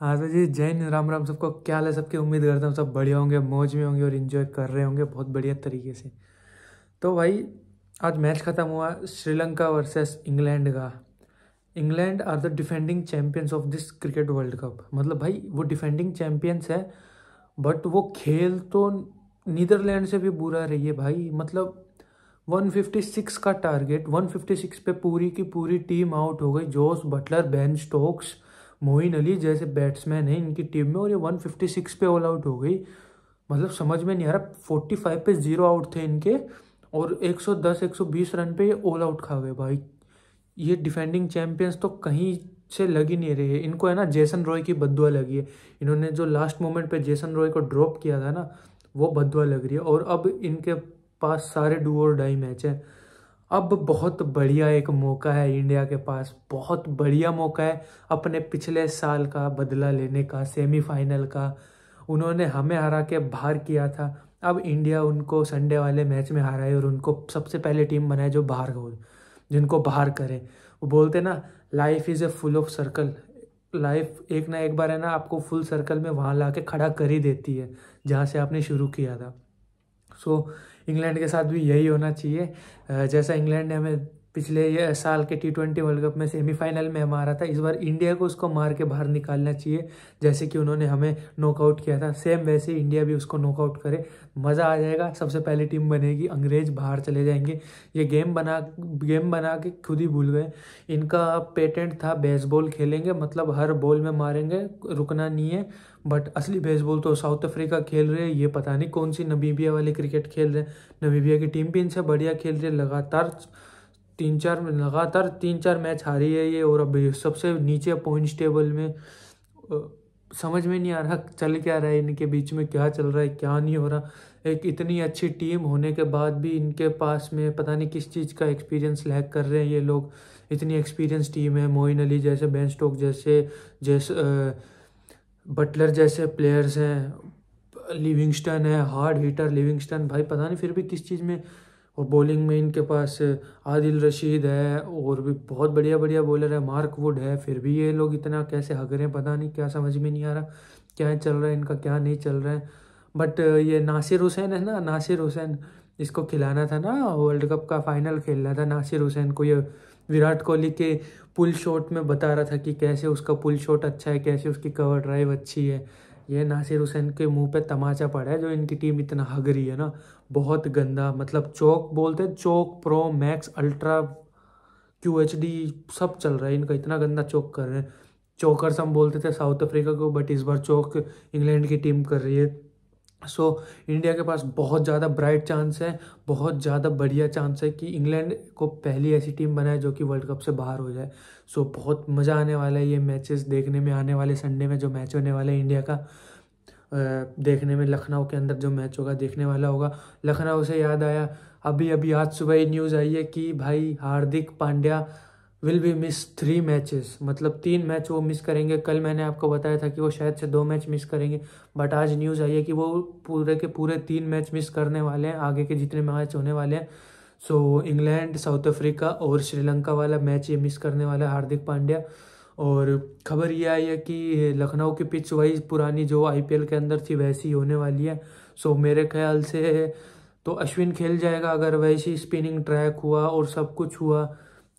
हाँ जी जैन राम राम सबको क्या हाल है सबकी उम्मीद करता हूँ सब बढ़िया होंगे मौज में होंगे और इन्जॉय कर रहे होंगे बहुत बढ़िया तरीके से तो भाई आज मैच ख़त्म हुआ श्रीलंका वर्सेस इंग्लैंड का England are the defending champions of this cricket World Cup मतलब भाई वो डिफेंडिंग चैम्पियंस है बट वो खेल तो नीदरलैंड से भी बुरा रही है भाई मतलब 156 का टारगेट 156 पे पूरी की पूरी टीम आउट हो गई Jos Buttler Ben Stokes Moeen Ali जैसे बैट्समैन हैं इनकी टीम में और ये 156 पे ऑल आउट हो गई मतलब समझ में नहीं आ रहा 45 पे ज़ीरो आउट थे इनके और 110 120 रन पे ये ऑल आउट खा गए भाई ये डिफेंडिंग चैम्पियंस तो कहीं से लग ही नहीं रही है इनको है ना जेसन रॉय की बदुआ लगी है इन्होंने जो लास्ट मोमेंट पर जेसन रॉय को ड्रॉप किया था ना वो बदुआ लग रही है और अब इनके पास सारे डू और डाई मैच हैं अब बहुत बढ़िया एक मौका है इंडिया के पास बहुत बढ़िया मौका है अपने पिछले साल का बदला लेने का सेमीफाइनल का उन्होंने हमें हरा के बाहर किया था अब इंडिया उनको संडे वाले मैच में हराए और उनको सबसे पहले टीम बनाए जो बाहर हो जिनको बाहर करे वो बोलते ना life is a full of circle life एक ना एक बार है ना आपको फुल सर्कल में वहाँ ला के खड़ा कर ही देती है जहाँ से आपने शुरू किया था सो इंग्लैंड के साथ भी यही होना चाहिए जैसा इंग्लैंड ने हमें पिछले साल के टी ट्वेंटी वर्ल्ड कप में सेमीफाइनल में हमारा था इस बार इंडिया को उसको मार के बाहर निकालना चाहिए जैसे कि उन्होंने हमें नॉकआउट किया था सेम वैसे इंडिया भी उसको नॉकआउट करे मज़ा आ जाएगा सबसे पहले टीम बनेगी अंग्रेज बाहर चले जाएंगे ये गेम बना गेम बना के खुद ही भूल गए इनका पेटेंट था बेसबॉल खेलेंगे मतलब हर बॉल में मारेंगे रुकना नहीं है बट असली बेसबॉल तो साउथ अफ्रीका खेल रहे हैं ये पता नहीं कौन सी नबीबिया वाले क्रिकेट खेल रहे हैं नबीबिया की टीम भी इनसे बढ़िया खेल रही है लगातार तीन चार लगातार तीन चार मैच हारी है ये और अब सबसे नीचे पॉइंट्स टेबल में समझ में नहीं आ रहा चल क्या रहा है इनके बीच में क्या चल रहा है क्या नहीं हो रहा एक इतनी अच्छी टीम होने के बाद भी इनके पास में पता नहीं किस चीज़ का एक्सपीरियंस लैक कर रहे हैं ये लोग इतनी एक्सपीरियंस टीम है मोइन अली जैसे बेन स्टोक जैसे जैसे बटलर जैसे प्लेयर्स हैं लिविंगस्टन है हार्ड हीटर लिविंगस्टन भाई पता नहीं फिर भी किस चीज़ में और बॉलिंग में इनके पास आदिल रशीद है और भी बहुत बढ़िया बढ़िया बॉलर है मार्क वुड है फिर भी ये लोग इतना कैसे हग रहे हैं पता नहीं क्या समझ में नहीं आ रहा क्या चल रहा है इनका क्या नहीं चल रहा है बट ये नासिर हुसैन है ना नासिर हुसैन इसको खिलाना था ना वर्ल्ड कप का फाइनल खेलना था नासिर हुसैन को ये विराट कोहली के पुल शॉट में बता रहा था कि कैसे उसका पुल शॉट अच्छा है कैसे उसकी कवर ड्राइव अच्छी है ये नासिर हुसैन के मुंह पे तमाचा पड़ा है जो इनकी टीम इतना हग रही है ना बहुत गंदा मतलब चौक बोलते हैं चौक pro max ultra Q H D सब चल रहा है इनका इतना गंदा चौक कर रहे हैं चौकर्स हम बोलते थे साउथ अफ्रीका को बट इस बार चौक इंग्लैंड की टीम कर रही है सो so, इंडिया के पास बहुत ज़्यादा ब्राइट चांस है बहुत ज़्यादा बढ़िया चांस है कि इंग्लैंड को पहली ऐसी टीम बनाए जो कि वर्ल्ड कप से बाहर हो जाए सो so, बहुत मज़ा आने वाला है ये मैचेस देखने में आने वाले संडे में जो मैच होने वाला है इंडिया का देखने में लखनऊ के अंदर जो मैच होगा देखने वाला होगा लखनऊ से याद आया अभी अभी आज सुबह ही न्यूज़ आई है कि भाई Hardik Pandya will be miss three matches मतलब तीन मैच वो मिस करेंगे कल मैंने आपको बताया था कि वो शायद से दो मैच मिस करेंगे बट आज न्यूज़ आई है कि वो पूरे के पूरे तीन मैच मिस करने वाले हैं आगे के जितने मैच होने वाले हैं सो इंग्लैंड साउथ अफ्रीका और श्रीलंका वाला मैच ये मिस करने वाला है हार्दिक पांड्या और खबर ये आई है कि लखनऊ की पिच वही पुरानी जो आई के अंदर थी वैसी होने वाली है सो मेरे ख्याल से तो अश्विन खेल जाएगा अगर वैसी स्पिनिंग ट्रैक हुआ और सब कुछ हुआ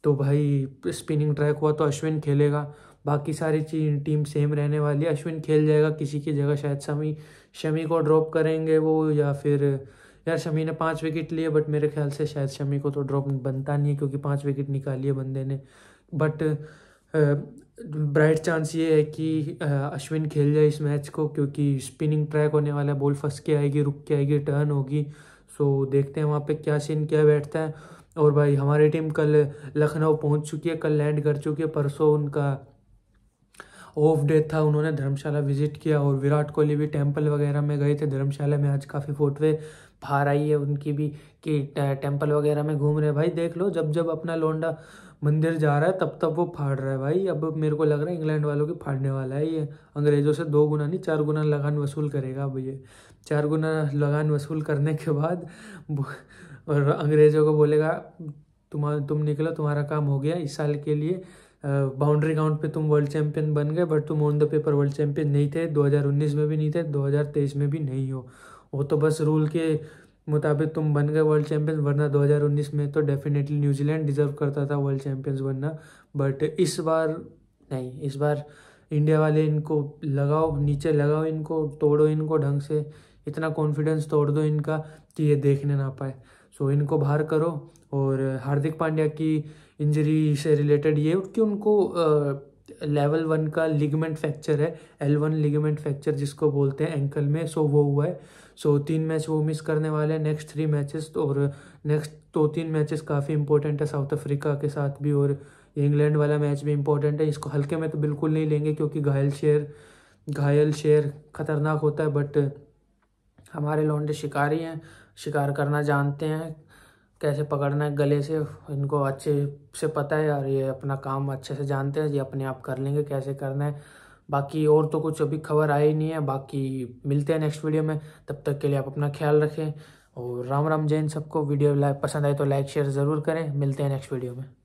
तो भाई स्पिनिंग ट्रैक हुआ तो अश्विन खेलेगा बाकी सारी चीज टीम सेम रहने वाली है अश्विन खेल जाएगा किसी की जगह शायद शमी शमी को ड्रॉप करेंगे वो या फिर यार शमी ने पाँच विकेट लिए बट मेरे ख्याल से शायद शमी को तो ड्रॉप बनता नहीं है क्योंकि पाँच विकेट निकाली है बंदे ने बट ब्राइट चांस ये है कि अश्विन खेल जाए इस मैच को क्योंकि स्पिनिंग ट्रैक होने वाला है बॉल फंस के आएगी रुक के आएगी टर्न होगी सो देखते हैं वहाँ पे क्या सीन क्या बैठता है और भाई हमारी टीम कल लखनऊ पहुंच चुकी है कल लैंड कर चुकी है परसों उनका ऑफ डे था उन्होंने धर्मशाला विजिट किया और विराट कोहली भी टेंपल वगैरह में गए थे धर्मशाला में आज काफ़ी फोटोएं बाहर आई है उनकी भी कि टेम्पल वगैरह में घूम रहे भाई देख लो जब जब अपना लोंडा मंदिर जा रहा है तब तब वो फाड़ रहा है भाई अब मेरे को लग रहा है इंग्लैंड वालों के फाड़ने वाला है ये अंग्रेज़ों से दो गुना नहीं चार गुना लगान वसूल करेगा अब ये चार गुना लगान वसूल करने के बाद और अंग्रेज़ों को बोलेगा तुम्हारा तुम निकलो तुम्हारा काम हो गया इस साल के लिए बाउंड्री ग्राउंड पे तुम वर्ल्ड चैम्पियन बन गए बट तुम on the paper World champion नहीं थे 2019 में भी नहीं थे 2023 में भी नहीं हो वो तो बस रूल के मुताबिक तुम बन गए वर्ल्ड चैम्पियंस वरना 2019 में तो डेफिनेटली न्यूजीलैंड डिज़र्व करता था वर्ल्ड चैम्पियंस बनना बट इस बार नहीं इस बार इंडिया वाले इनको लगाओ नीचे लगाओ इनको तोड़ो इनको ढंग से इतना कॉन्फिडेंस तोड़ दो इनका कि ये देखने ना पाए सो so, इनको बाहर करो और हार्दिक पांड्या की इंजरी से रिलेटेड ये कि उनको आ, लेवल वन का लिगमेंट फ्रैक्चर है एल वन लिगमेंट फ्रैक्चर जिसको बोलते हैं एंकल में सो वो हुआ है सो तीन मैच वो मिस करने वाले हैं नेक्स्ट थ्री मैचेस और नेक्स्ट दो तीन मैचेस काफ़ी इंपॉर्टेंट है साउथ अफ्रीका के साथ भी और इंग्लैंड वाला मैच भी इंपॉर्टेंट है इसको हल्के में तो बिल्कुल नहीं लेंगे क्योंकि घायल शेर घायल शेर खतरनाक होता है बट हमारे लौंडे शिकारी हैं शिकार करना जानते हैं कैसे पकड़ना है गले से इनको अच्छे से पता है और ये अपना काम अच्छे से जानते हैं ये अपने आप कर लेंगे कैसे करना है बाकी और तो कुछ अभी खबर आई नहीं है बाकी मिलते हैं नेक्स्ट वीडियो में तब तक के लिए आप अपना ख्याल रखें और राम राम जैन सबको वीडियो पसंद आए तो लाइक शेयर ज़रूर करें मिलते हैं नेक्स्ट वीडियो में